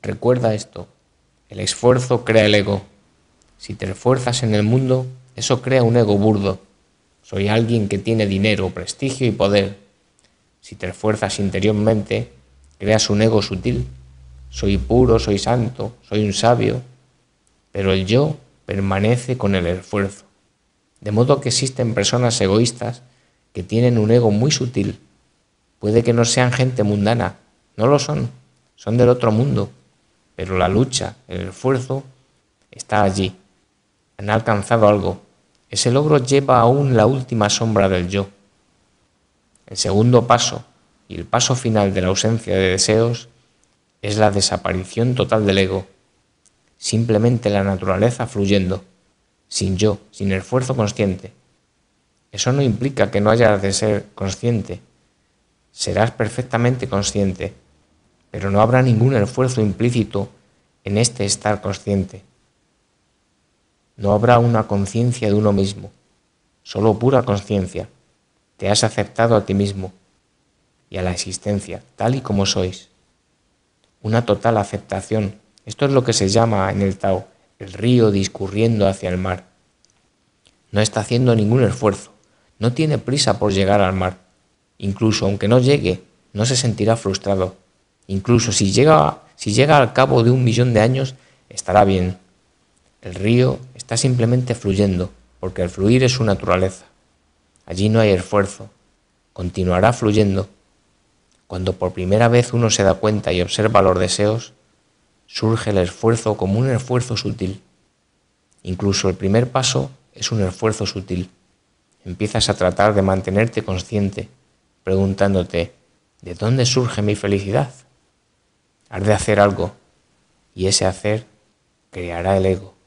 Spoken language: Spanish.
Recuerda esto, el esfuerzo crea el ego. Si te esfuerzas en el mundo, eso crea un ego burdo. Soy alguien que tiene dinero, prestigio y poder. Si te esfuerzas interiormente, creas un ego sutil. Soy puro, soy santo, soy un sabio. Pero el yo permanece con el esfuerzo. De modo que existen personas egoístas que tienen un ego muy sutil. Puede que no sean gente mundana, no lo son, son del otro mundo, pero la lucha, el esfuerzo está allí. Han alcanzado algo. Ese logro lleva aún la última sombra del yo. El segundo paso y el paso final de la ausencia de deseos es la desaparición total del ego, simplemente la naturaleza fluyendo, sin yo, sin esfuerzo consciente. Eso no implica que no hayas de ser consciente, serás perfectamente consciente pero no habrá ningún esfuerzo implícito en este estar consciente. No habrá una conciencia de uno mismo, solo pura conciencia. Te has aceptado a ti mismo y a la existencia, tal y como sois. Una total aceptación. Esto es lo que se llama en el Tao el río discurriendo hacia el mar. No está haciendo ningún esfuerzo, no tiene prisa por llegar al mar. Incluso aunque no llegue, no se sentirá frustrado Incluso si llega, si llega al cabo de un millón de años, estará bien. El río está simplemente fluyendo, porque el fluir es su naturaleza. Allí no hay esfuerzo. Continuará fluyendo. Cuando por primera vez uno se da cuenta y observa los deseos, surge el esfuerzo como un esfuerzo sutil. Incluso el primer paso es un esfuerzo sutil. Empiezas a tratar de mantenerte consciente, preguntándote, ¿de dónde surge mi felicidad? has de hacer algo y ese hacer creará el ego.